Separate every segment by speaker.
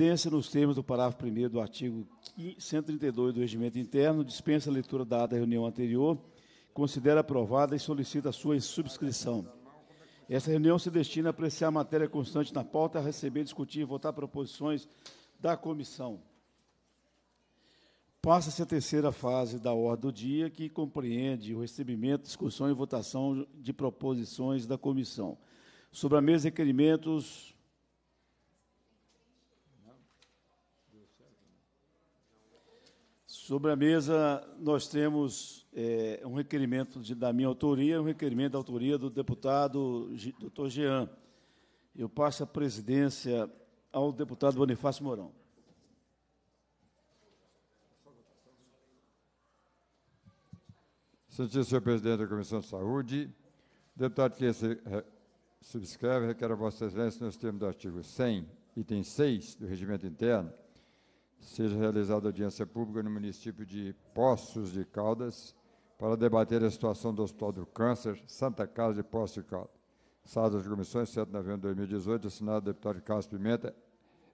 Speaker 1: presidência, nos termos do parágrafo 1 do artigo 132 do Regimento Interno, dispensa a leitura ata da reunião anterior, considera aprovada e solicita a sua subscrição. Essa reunião se destina a apreciar a matéria constante na pauta, a receber, discutir e votar proposições da comissão. Passa-se a terceira fase da ordem do dia, que compreende o recebimento, discussão e votação de proposições da comissão. Sobre a mesa, requerimentos Sobre a mesa, nós temos é, um requerimento de, da minha autoria e um requerimento da autoria do deputado doutor Jean. Eu passo a presidência ao deputado Bonifácio Mourão.
Speaker 2: Santíssimo senhor presidente da Comissão de Saúde, deputado que se subscreve, requer a Vossa Excelência, nos termos do artigo 100, item 6 do Regimento Interno, seja realizada audiência pública no município de Poços de Caldas para debater a situação do Hospital do Câncer, Santa Casa de Poços de Caldas. Sala das Comissões, 7 de novembro de 2018, assinado deputado Carlos Pimenta,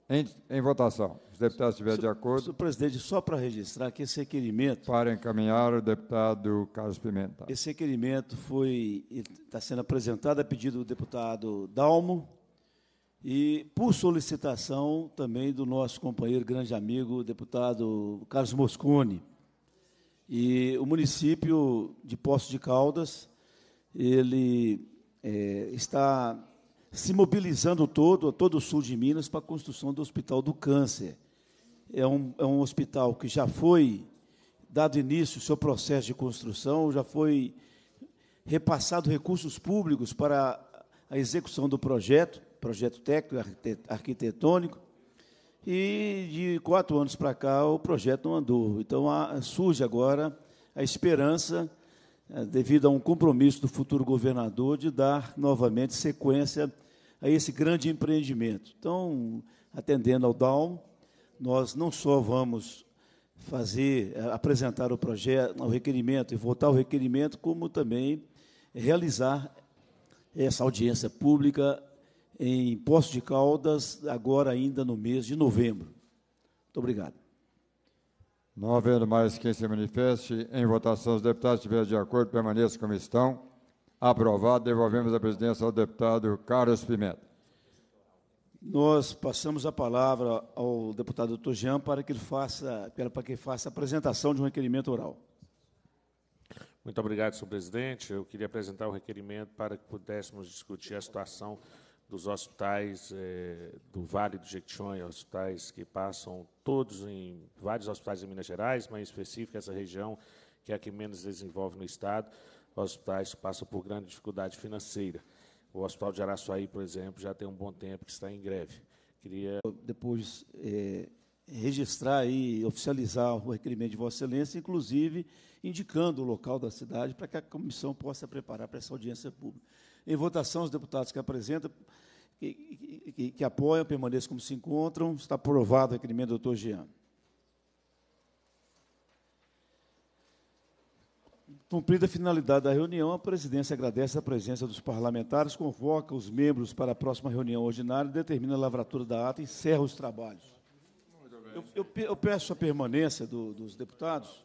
Speaker 2: em, em votação. Os deputados estiverem de acordo. Senhor presidente, só para registrar que esse requerimento. Para encaminhar o deputado Carlos Pimenta.
Speaker 1: Esse requerimento foi está sendo apresentado a pedido do deputado Dalmo, e por solicitação também do nosso companheiro, grande amigo, deputado Carlos Moscone. E o município de Poços de Caldas, ele é, está se mobilizando todo, todo o sul de Minas para a construção do Hospital do Câncer. É um, é um hospital que já foi dado início ao seu processo de construção, já foi repassado recursos públicos para a execução do projeto, projeto técnico, arquitetônico, e de quatro anos para cá o projeto não andou. Então a, surge agora a esperança, eh, devido a um compromisso do futuro governador, de dar novamente sequência a esse grande empreendimento. Então, atendendo ao DAO, nós não só vamos fazer, eh, apresentar o projeto, o requerimento e votar o requerimento, como também realizar essa audiência pública em Poço de Caldas, agora ainda no mês de
Speaker 2: novembro. Muito obrigado. Não havendo mais quem se manifeste, em votação os deputados estiverem de acordo, permaneçam como estão. Aprovado, devolvemos a presidência ao deputado Carlos Pimenta.
Speaker 1: Nós passamos a palavra ao deputado Dr. Jean para que ele faça, para que faça a apresentação de um requerimento oral.
Speaker 3: Muito obrigado, senhor presidente. Eu queria apresentar o requerimento para que pudéssemos discutir a situação dos hospitais é, do Vale do Jequitinhonha, hospitais que passam todos em vários hospitais em Minas Gerais, mas em específico essa região que é a que menos desenvolve no estado, hospitais que passam por grande dificuldade financeira. O Hospital de Araçuaí, por exemplo, já tem um bom tempo que está em greve. Queria depois
Speaker 1: é registrar e oficializar o requerimento de Vossa Excelência, inclusive indicando o local da cidade para que a comissão possa preparar para essa audiência pública. Em votação, os deputados que apresentam, que, que, que apoiam, permaneçam como se encontram. Está aprovado o requerimento do doutor Jean. Cumprida a finalidade da reunião, a presidência agradece a presença dos parlamentares, convoca os membros para a próxima reunião ordinária, determina a lavratura da ata e encerra os trabalhos. Eu, eu, peço a permanência do, dos deputados